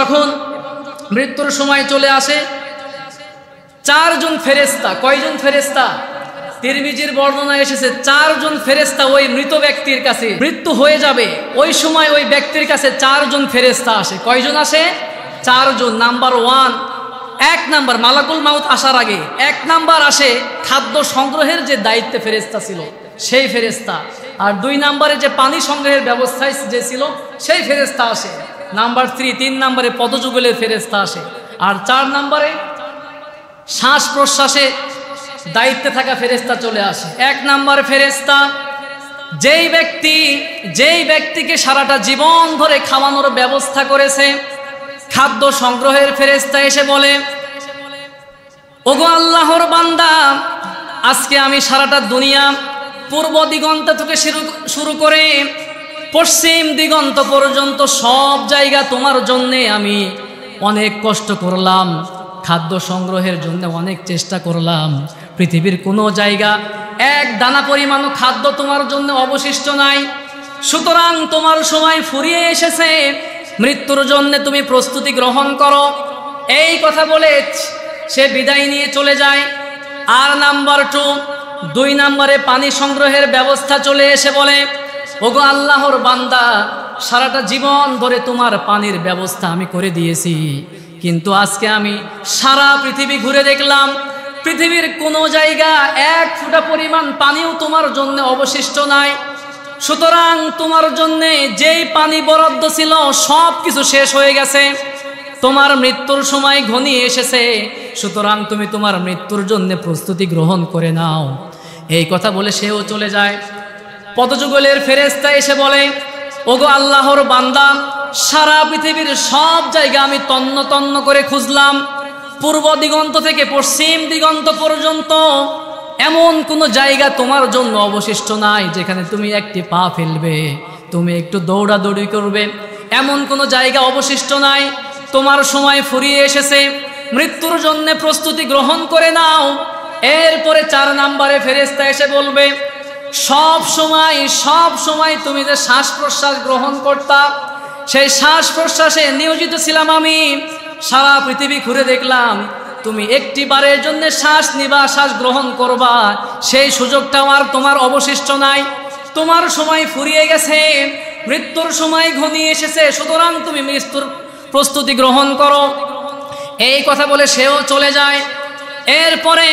তখন মৃত্যুর সময় চলে আসে চারজন ফেরেস্তা কয়জন ফেরেস্তা তিরমিজির বর্ণনা এসেছে চারজন ফেরেস্তা ওই মৃত ব্যক্তির কাছে মৃত্যু হয়ে যাবে ওই সময় ওই ব্যক্তির কাছে চারজন ফেরেস্তা আসে কয়জন আসে চারজন নাম্বার ওয়ান এক নাম্বার মালাকুল মাউত আসার আগে এক নাম্বার আসে খাদ্য সংগ্রহের যে দায়িত্বে ফেরেস্তা ছিল সেই ফেরেস্তা আর দুই নাম্বারে যে পানি সংগ্রহের ব্যবস্থায় যে ছিল সেই ফেরেস্তা আসে নাম্বার থ্রি তিন নম্বরে পদযুগলে ফেরেস্তা আসে আর চার নম্বরে শ্বাস প্রশ্বাসে দায়িত্বে থাকা ফেরেস্তা চলে আসে এক নাম্বার ফেরেস্তা যেই ব্যক্তি যেই ব্যক্তিকে সারাটা জীবন ধরে খাওয়ানোর ব্যবস্থা করেছে খাদ্য সংগ্রহের ফেরেস্তা এসে বলে ওগো আল্লাহর বান্দা আজকে আমি সারাটা দুনিয়া পূর্ব দিগন্ত থেকে শুরু করে পশ্চিম দিগন্ত পর্যন্ত সব জায়গা তোমার জন্যে আমি অনেক কষ্ট করলাম খাদ্য সংগ্রহের জন্য অনেক চেষ্টা করলাম পৃথিবীর কোনো জায়গা এক দানা পরিমাণও খাদ্য তোমার জন্য অবশিষ্ট নাই সুতরাং তোমার সময় ফুরিয়ে এসেছে মৃত্যুর জন্য তুমি প্রস্তুতি গ্রহণ করো এই কথা বলে সে বিদায় নিয়ে চলে যায় আর নাম্বার টু দুই নম্বরে পানি সংগ্রহের ব্যবস্থা চলে এসে বলে ওগো আল্লাহর বান্দা সারাটা জীবন ধরে তোমার পানির ব্যবস্থা আমি করে দিয়েছি কিন্তু আজকে আমি সারা পৃথিবী ঘুরে দেখলাম পৃথিবীর কোনো জায়গা এক ফুটা পরিমাণ পানিও তোমার জন্য অবশিষ্ট নাই সুতরাং তোমার জন্যে যেই পানি বরাদ্দ ছিল সব কিছু শেষ হয়ে গেছে তোমার মৃত্যুর সময় ঘনি এসেছে সুতরাং তুমি তোমার মৃত্যুর জন্য প্রস্তুতি গ্রহণ করে নাও এই কথা বলে সেও চলে যায় পদযুগলের ফেরেস্তা এসে বলে ওগো আল্লাহর বান্দা সারা পৃথিবীর সব জায়গা আমি তন্ন তন্ন করে খুঁজলাম পূর্ব দিগন্ত থেকে পশ্চিম দিগন্ত পর্যন্ত এমন কোনো জায়গা তোমার জন্য অবশিষ্ট নাই যেখানে তুমি একটি পা ফেলবে তুমি একটু দৌড়াদৌড়ি করবে এমন কোনো জায়গা অবশিষ্ট নাই তোমার সময় ফুরিয়ে এসেছে মৃত্যুর জন্য প্রস্তুতি গ্রহণ করে নাও এরপরে চার নাম্বারে ফেরেস্তা এসে বলবে সব সময় সব সময় তুমি যে শ্বাস প্রশ্বাস গ্রহণ করতা সেই শ্বাস প্রশ্বাসে নিয়োজিত ছিলাম আমি সারা পৃথিবী ঘুরে দেখলাম তুমি একটি বারের জন্য শ্বাস নিবা শ্বাস গ্রহণ করবা সেই সুযোগটাও আর তোমার অবশিষ্ট নাই তোমার সময় ফুরিয়ে গেছে মৃত্যুর সময় ঘনিয়ে এসেছে সুতরাং তুমি মৃত্যুর প্রস্তুতি গ্রহণ করো এই কথা বলে সেও চলে যায় এরপরে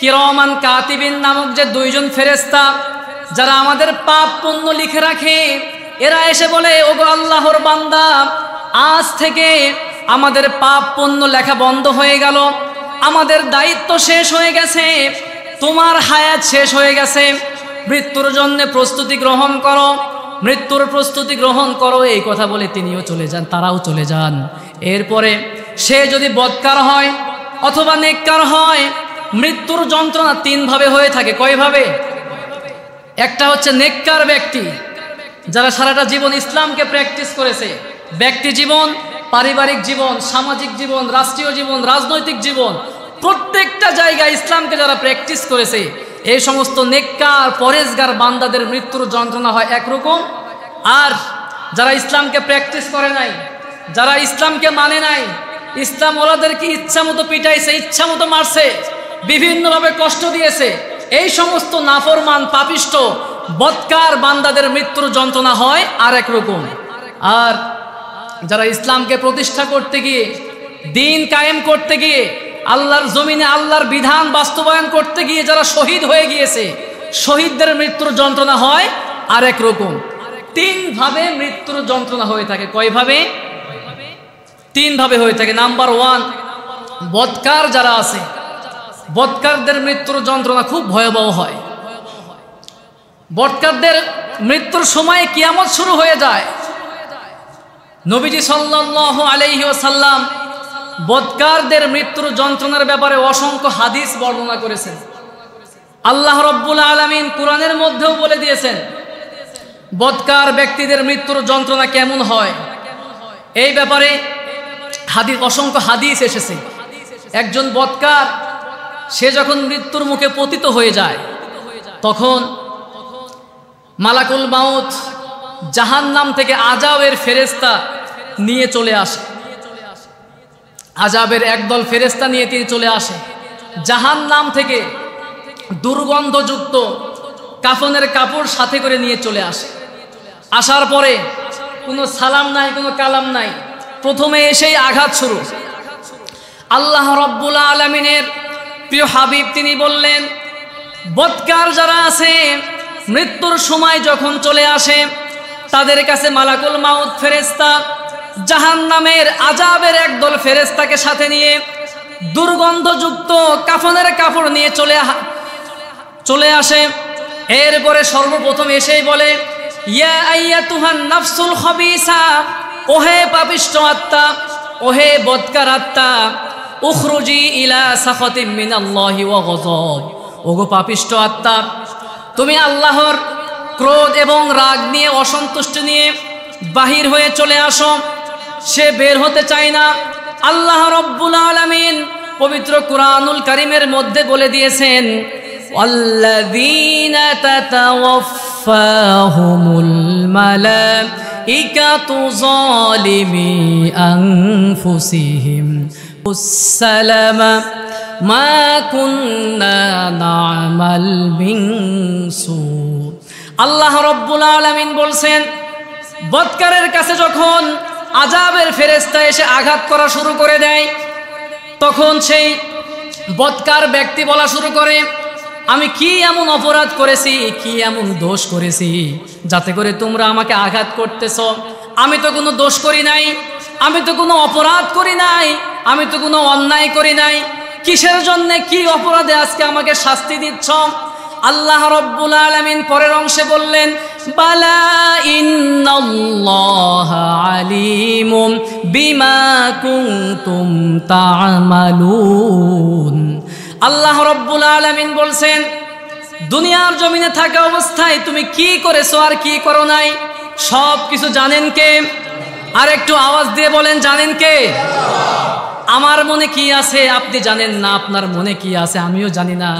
কিরমান কাতিবিন নামক যে দুইজন ফেরেস্তা যারা আমাদের পাপ পণ্য লিখে রাখে এরা এসে বলে গো আল্লাহর বান্দা আজ থেকে আমাদের পাপ পণ্য লেখা বন্ধ হয়ে গেল আমাদের দায়িত্ব শেষ হয়ে গেছে তোমার হায়াত শেষ হয়ে গেছে মৃত্যুর জন্যে প্রস্তুতি গ্রহণ করো মৃত্যুর প্রস্তুতি গ্রহণ করো এই কথা বলে তিনিও চলে যান তারাও চলে যান এরপরে সে যদি বৎকার হয় অথবা নেককার হয় মৃত্যুর যন্ত্রণা তিনভাবে হয়ে থাকে কয়ভাবে একটা হচ্ছে নেককার ব্যক্তি যারা সারাটা জীবন ইসলামকে প্র্যাকটিস করেছে ব্যক্তি জীবন পারিবারিক জীবন সামাজিক জীবন রাষ্ট্রীয় জীবন রাজনৈতিক জীবন প্রত্যেকটা জায়গায় ইসলামকে যারা প্র্যাকটিস করেছে এই সমস্ত নেককার পরেজগার বান্দাদের মৃত্যুর যন্ত্রণা হয় একরকম আর যারা ইসলামকে প্র্যাকটিস করে নাই যারা ইসলামকে মানে নাই ইসলাম ওলাদেরকে ইচ্ছা মতো পিটাইছে ইচ্ছা মতো মারছে বিভিন্নভাবে কষ্ট দিয়েছে এই সমস্ত নাফরমান পাপিষ্ট বৎকার বান্দাদের মৃত্যুর যন্ত্রণা হয় আর রকম আর যারা ইসলামকে প্রতিষ্ঠা করতে গিয়ে দিন কায়েম করতে গিয়ে আল্লাহর জমিনে আল্লাহর বিধান বাস্তবায়ন করতে গিয়ে যারা শহীদ হয়ে গিয়েছে শহীদদের মৃত্যুর যন্ত্রণা হয় আর এক রকম তিনভাবে মৃত্যুর যন্ত্রণা হয়ে থাকে কয়ভাবে তিনভাবে হয়ে থাকে নাম্বার ওয়ান বৎকার যারা আছে বৎকারদের মৃত্যুর যন্ত্রণা খুব ভয়াবহ হয় বটকারদের মৃত্যুর সময়ে কিয়ামত শুরু হয়ে যায় নবীজি সাল্লাহ আলাইহি ওসাল্লাম বদকারদের মৃত্যুর যন্ত্রণার ব্যাপারে অসংখ্য হাদিস বর্ণনা করেছেন আল্লাহ রব্বুল আলমিন কোরআনের মধ্যেও বলে দিয়েছেন বদকার ব্যক্তিদের মৃত্যুর যন্ত্রণা কেমন হয় এই ব্যাপারে হাদিস অসংখ্য হাদিস এসেছে একজন বৎকার সে যখন মৃত্যুর মুখে পতিত হয়ে যায় তখন মালাকুল মাউথ জাহান নাম থেকে আজাবের ফেরেস্তা নিয়ে চলে আসে আজাবের একদল ফেরেস্তা নিয়ে তিনি চলে আসে জাহান নাম থেকে দুর্গন্ধযুক্ত কাফনের কাপড় সাথে করে নিয়ে চলে আসে আসার পরে কোনো সালাম নাই কোনো কালাম নাই প্রথমে এসেই আঘাত শুরু আল্লাহ রব্বুল আলমিনের প্রিয় হাবিব তিনি বললেন বৎকার যারা আছে মৃত্যুর সময় যখন চলে আসে তাদের কাছে মালাকুল মাউদ ফেরেস্তা জাহান নামের আজাবের একদল ফেরেস্তাকে সাথে নিয়ে দুর্গন্ধযুক্ত কাফনের কাপড় নিয়ে চলে চলে আসে এরপরে সর্বপ্রথম এসেই বলে ইয়া আইয়া তুহান নাফসুল ওহে পাপিষ্ট আত্মা ওহে বদকার আত্মা উখরুজি ইলা সাখতিম মিনাল্লাহি ওয়া গজব ওগো পাপিষ্ট আত্মা তুমি আল্লাহর ক্রোধ এবং রাগ নিয়ে অসন্তুষ্ট নিয়ে বাহির হয়ে চলে আসো সে বের হতে চায় না আল্লাহ রব্বুল আলামিন পবিত্র কুরআনুল কারীমের মধ্যে বলে দিয়েছেন আল্লাযীনা তাতাওয়াফাহুমুল মালাইকাতু যালিমি আনফুসিহিম আল্লাহ রব্বুল আলমিন বলছেন বৎকারের কাছে যখন আজাবের ফেরেস্তা এসে আঘাত করা শুরু করে দেয় তখন সেই বৎকার ব্যক্তি বলা শুরু করে আমি কি এমন অপরাধ করেছি কি এমন দোষ করেছি যাতে করে তোমরা আমাকে আঘাত করতেছ আমি তো কোনো দোষ করি নাই আমি তো কোনো অপরাধ করি নাই আমি তো কোনো অন্যায় করি নাই কিসের জন্যে কি অপরাধে আজকে আমাকে শাস্তি দিচ্ছ আল্লাহ রব্বুল আলমিন পরের অংশে বললেন বালা আল্লাহ রব্বুল আলমিন বলছেন দুনিয়ার জমিনে থাকা অবস্থায় তুমি কি করেছো আর কি করো নাই সব কিছু জানেন কে আর একটু আওয়াজ দিয়ে বলেন জানেন কে আমার মনে কি আছে আপনি জানেন না আপনার মনে কি আছে আমিও জানি না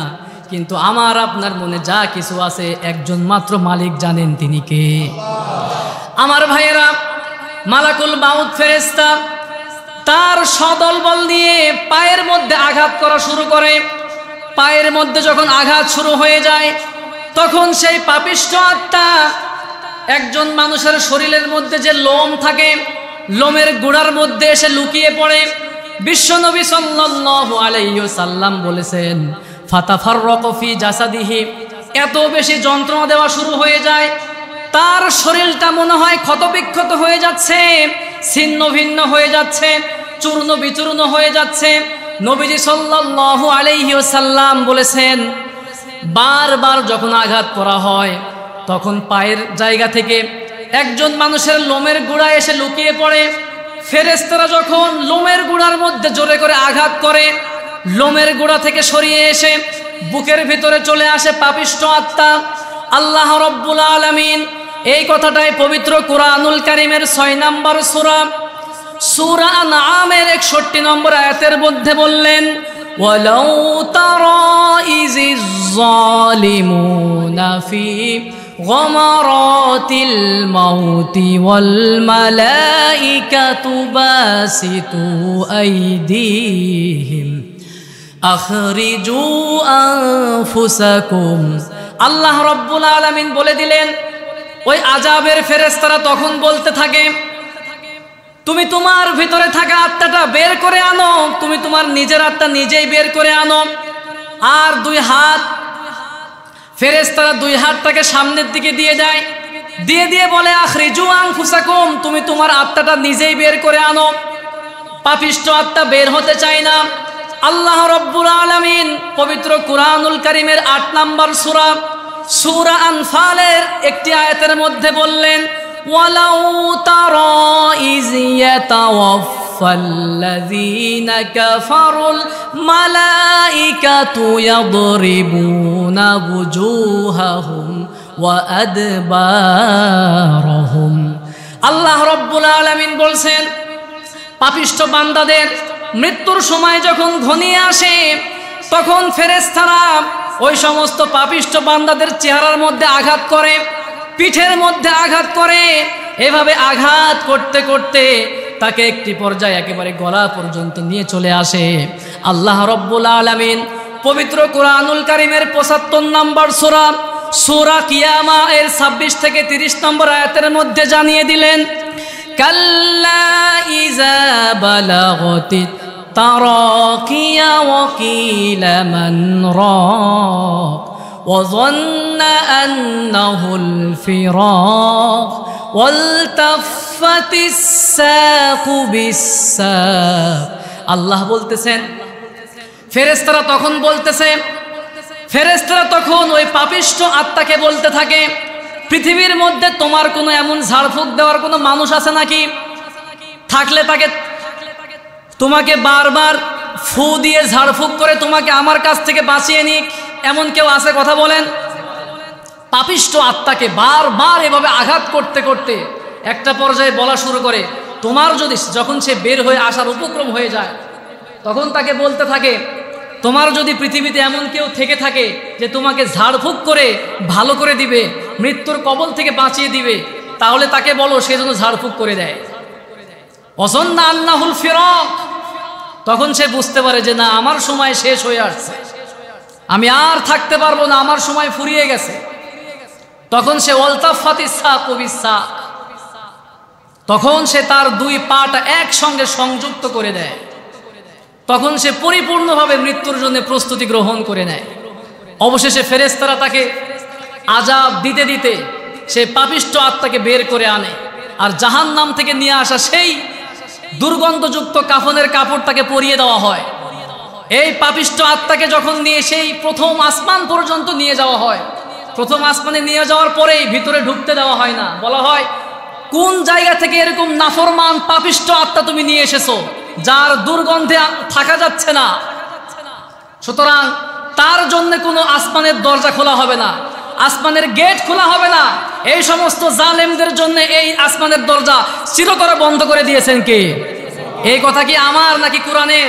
কিন্তু আমার আপনার মনে যা কিছু আছে একজন মাত্র মালিক জানেন তিনি কে আমার ভাইয়েরা মালাকুল বাউদ ফেরেস্তা তার সদল বল দিয়ে পায়ের মধ্যে আঘাত করা শুরু করে পায়ের মধ্যে যখন আঘাত শুরু হয়ে যায় তখন সেই পাপিষ্ট আত্মা একজন মানুষের শরীরের মধ্যে যে লোম থাকে লোমের গোড়ার মধ্যে এসে লুকিয়ে পড়ে বিশ্বনবী সাল্লাল্লাহু আলাইহি সাল্লাম বলেছেন ফাতাফাররাকু ফি জাসাদিহি এত বেশি যন্ত্রণা দেওয়া শুরু হয়ে যায় তার শরীরটা মনে হয় ক্ষতবিক্ষত হয়ে যাচ্ছে ছিন্ন ভিন্ন হয়ে যাচ্ছে চূর্ণ বিচূর্ণ হয়ে যাচ্ছে নবীজি সাল্লাল্লাহু আলাইহি সাল্লাম বলেছেন বারবার যখন আঘাত করা হয় তখন পায়ের জায়গা থেকে একজন মানুষের লোমের গোড়ায় এসে লুকিয়ে পড়ে ফেরেস্তারা যখন লোমের গুড়ার মধ্যে জোরে করে আঘাত করে লোমের গুড়া থেকে সরিয়ে এসে বুকের ভিতরে চলে আসে পাপিষ্ট আত্মা আল্লাহ রব্বুল আলমিন এই কথাটাই পবিত্র কুরআনুল করিমের ছয় নম্বর সুরা সুরা নামের একষট্টি নম্বর আয়াতের মধ্যে বললেন ولو ترى ইজি الظالمون في غمرات الموت والملائكة باسطوا أيديهم أخرجوا أنفسكم আল্লাহ রব্বুল আলমিন বলে দিলেন ওই আজাবের ফেরেস্তারা তখন বলতে থাকে তুমি তোমার ভিতরে থাকা আত্মাটা বের করে আনো তুমি তোমার নিজের আত্মা নিজেই বের করে আনো আর দুই হাত ফেরেস তারা দুই হাতটাকে সামনের দিকে দিয়ে যায় দিয়ে দিয়ে বলে আখরিজু আং ফুসাকুম তুমি তোমার আত্মাটা নিজেই বের করে আনো পাপিষ্ট আত্মা বের হতে চায় না আল্লাহ রব্বুল আলমিন পবিত্র কুরআনুল করিমের আট নম্বর সুরা সুরা আনফালের একটি আয়াতের মধ্যে বললেন ولو ترى إذ يتوفى الذين كفروا الملائكة يضربون وجوههم وأدبارهم আল্লাহ রব্বুল আলমিন বলছেন পাপিষ্ঠ বান্দাদের মৃত্যুর সময় যখন ঘনিয়ে আসে তখন ফেরেস্তারা ওই সমস্ত পাপিষ্ঠ বান্দাদের চেহারার মধ্যে আঘাত করে পিঠের মধ্যে আঘাত করে এভাবে আঘাত করতে করতে তাকে একটি পর্যায়ে একেবারে গলা পর্যন্ত নিয়ে চলে আসে আল্লাহ রব্বুল আলমিন পবিত্র কোরআনুল কারিমের পঁচাত্তর নম্বর সোরা সোরা কিয়ামা এর ছাব্বিশ থেকে তিরিশ নম্বর আয়াতের মধ্যে জানিয়ে দিলেন কাল্লা ইজা বালাগতি তারকিয়া ওকিলা মান وظن أنه الفراق والتفت الساق بالساق আল্লাহ বলতেছেন ফেরেস্তারা তখন বলতেছে ফেরেস্তারা তখন ওই পাপিষ্ট আত্মাকে বলতে থাকে পৃথিবীর মধ্যে তোমার কোনো এমন ঝাড়ফুঁক দেওয়ার কোনো মানুষ আছে নাকি থাকলে তাকে তোমাকে বারবার ফু দিয়ে ঝাড়ফুঁক করে তোমাকে আমার কাছ থেকে বাঁচিয়ে নিক এমন কেউ আছে কথা বলেন পাপিষ্ট আত্মাকে বারবার এভাবে আঘাত করতে করতে একটা পর্যায়ে বলা শুরু করে তোমার যদি যখন সে বের হয়ে আসার উপক্রম হয়ে যায় তখন তাকে বলতে থাকে তোমার যদি পৃথিবীতে এমন কেউ থেকে থাকে যে তোমাকে ঝাড়ফুঁক করে ভালো করে দিবে মৃত্যুর কবল থেকে বাঁচিয়ে দিবে তাহলে তাকে বলো সে যেন ঝাড়ফুঁক করে দেয় অসন্না আল্লাহুল ফেরক তখন সে বুঝতে পারে যে না আমার সময় শেষ হয়ে আসছে আমি আর থাকতে পারবো না আমার সময় ফুরিয়ে গেছে তখন সে ওলতাফাতি সাক সাক তখন সে তার দুই পাটা একসঙ্গে সংযুক্ত করে দেয় তখন সে পরিপূর্ণভাবে মৃত্যুর জন্য প্রস্তুতি গ্রহণ করে নেয় অবশেষে ফেরেস্তারা তাকে আজাব দিতে দিতে সে পাপিষ্ট আত্মাকে বের করে আনে আর জাহান নাম থেকে নিয়ে আসা সেই দুর্গন্ধযুক্ত কাফনের কাপড় তাকে পরিয়ে দেওয়া হয় এই পাপিষ্ট আত্মাকে যখন নিয়ে সেই প্রথম আসমান পর্যন্ত নিয়ে যাওয়া হয় প্রথম আসমানে নিয়ে যাওয়ার পরেই ভিতরে ঢুকতে দেওয়া হয় না বলা হয় কোন জায়গা থেকে এরকম নাফরমান পাপিষ্ট আত্মা তুমি নিয়ে এসেছো যার দুর্গন্ধে থাকা যাচ্ছে না সুতরাং তার জন্য কোনো আসমানের দরজা খোলা হবে না আসমানের গেট খোলা হবে না এই সমস্ত জালেমদের জন্য এই আসমানের দরজা চিরতরে বন্ধ করে দিয়েছেন কে এই কথা কি আমার নাকি কোরআনের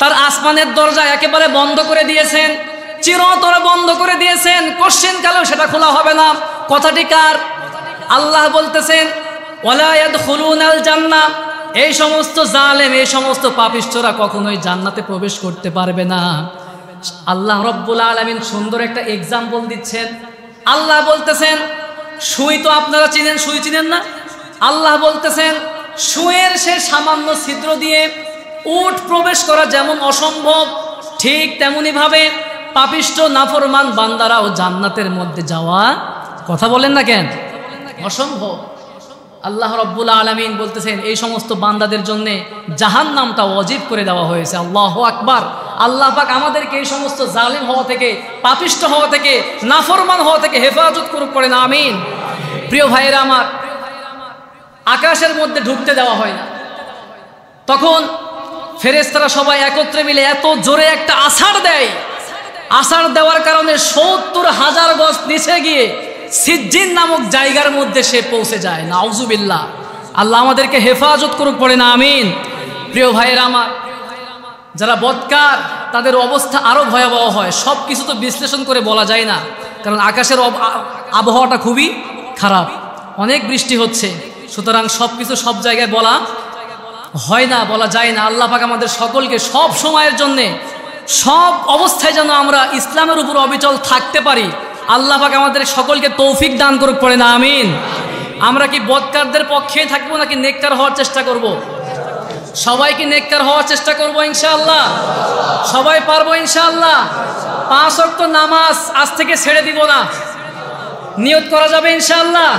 তার আসমানের দরজা একেবারে বন্ধ করে দিয়েছেন চিরতর বন্ধ করে দিয়েছেন কোশ্চিন কালেও সেটা খোলা হবে না কথাটি কার আল্লাহ বলতেছেন ওলায়াদ আল এই সমস্ত জালেম এই সমস্ত পাপিষ্ঠরা কখনোই জান্নাতে প্রবেশ করতে পারবে না আল্লাহ রব্বুল আলমিন সুন্দর একটা এক্সাম্পল দিচ্ছেন আল্লাহ বলতেছেন সুই তো আপনারা চিনেন সুই চিনেন না আল্লাহ বলতেছেন সুয়ের সে সামান্য ছিদ্র দিয়ে উট প্রবেশ করা যেমন অসম্ভব ঠিক তেমনিভাবে পাপিষ্ট নাফরমান বান্দারা ও জান্নাতের মধ্যে যাওয়া কথা বলেন না কেন অসম্ভব আল্লাহ রব্বুল আলমিন বলতেছেন এই সমস্ত বান্দাদের জন্যে জাহান নামটা অজীব করে দেওয়া হয়েছে আল্লাহ আকবার আল্লাহ পাক আমাদেরকে এই সমস্ত জালিম হওয়া থেকে পাপিষ্ট হওয়া থেকে নাফরমান হওয়া থেকে হেফাজত করুক করে না আমিন প্রিয় ভাইয়েরা আমার আকাশের মধ্যে ঢুকতে দেওয়া হয় না তখন ফেরেস্তারা সবাই একত্রে মিলে এত জোরে একটা আষাঢ় দেয় আষাঢ় দেওয়ার কারণে সত্তর হাজার গজ নিচে গিয়ে সিজ্জিন নামক জায়গার মধ্যে সে পৌঁছে যায় নাউজুবিল্লা আল্লাহ আমাদেরকে হেফাজত করুক পড়ে না আমিন প্রিয় ভাইয়ের আমার যারা বৎকার তাদের অবস্থা আরও ভয়াবহ হয় সব কিছু তো বিশ্লেষণ করে বলা যায় না কারণ আকাশের আবহাওয়াটা খুবই খারাপ অনেক বৃষ্টি হচ্ছে সুতরাং সব কিছু সব জায়গায় বলা হয় না বলা যায় না আল্লাহ পাক আমাদের সকলকে সব সময়ের জন্যে সব অবস্থায় যেন আমরা ইসলামের উপর অবিচল থাকতে পারি আল্লাহ পাক আমাদের সকলকে তৌফিক দান করুক পড়ে না আমিন আমরা কি বদকারদের পক্ষে থাকবো নাকি নেককার হওয়ার চেষ্টা করব। সবাইকে নেককার হওয়ার চেষ্টা করব ইনশাআল্লাহ সবাই পারবো ইনশাআল্লাহ পাঁচ অক্ট নামাজ আজ থেকে ছেড়ে দিব না নিয়ত করা যাবে ইনশাআল্লাহ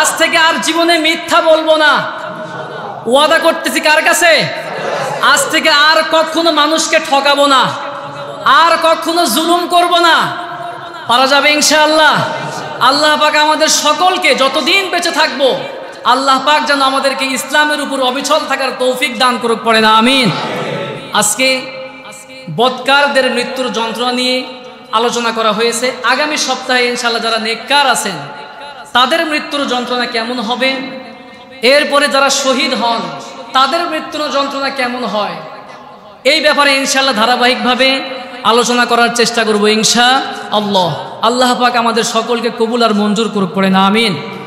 আজ থেকে আর জীবনে মিথ্যা বলবো না ওয়াদা করতেছি কার কাছে আজ থেকে আর কখনো মানুষকে ঠকাবো না আর কখনো জুলুম করব না পারা যাবে ইনশাআল্লাহ আল্লাহ পাক আমাদের সকলকে যতদিন বেঁচে থাকবো আল্লাহ পাক যেন আমাদেরকে ইসলামের উপর অবিচল থাকার তৌফিক দান করুক পড়ে না আমিন আজকে বৎকারদের মৃত্যুর যন্ত্রণা নিয়ে আলোচনা করা হয়েছে আগামী সপ্তাহে ইনশাল্লাহ যারা নেককার আছেন তাদের মৃত্যুর যন্ত্রণা কেমন হবে এরপরে যারা শহীদ হন তাদের মৃত্যুর যন্ত্রণা কেমন হয় এই ব্যাপারে ইনশাল্লাহ ধারাবাহিকভাবে আলোচনা করার চেষ্টা করব ইনশা আল্লাহ আল্লাহ পাক আমাদের সকলকে কবুল আর মঞ্জুর করুক পড়ে না আমিন